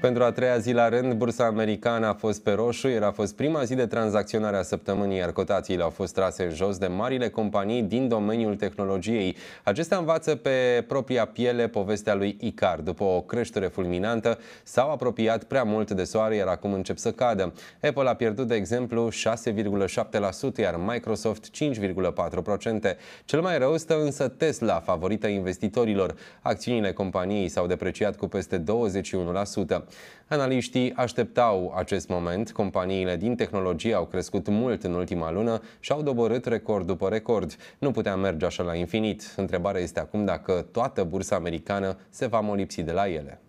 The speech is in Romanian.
Pentru a treia zi la rând, bursa americană a fost pe roșu, iar a fost prima zi de tranzacționare a săptămânii, iar cotațiile au fost trase jos de marile companii din domeniul tehnologiei. Acestea învață pe propria piele povestea lui Icar. După o creștere fulminantă, s-au apropiat prea mult de soare, iar acum încep să cadă. Apple a pierdut, de exemplu, 6,7%, iar Microsoft 5,4%. Cel mai rău stă însă Tesla, favorită investitorilor. Acțiunile companiei s-au depreciat cu peste 21%. Analiștii așteptau acest moment, companiile din tehnologie au crescut mult în ultima lună și au doborât record după record. Nu putea merge așa la infinit. Întrebarea este acum dacă toată bursa americană se va molipsi de la ele.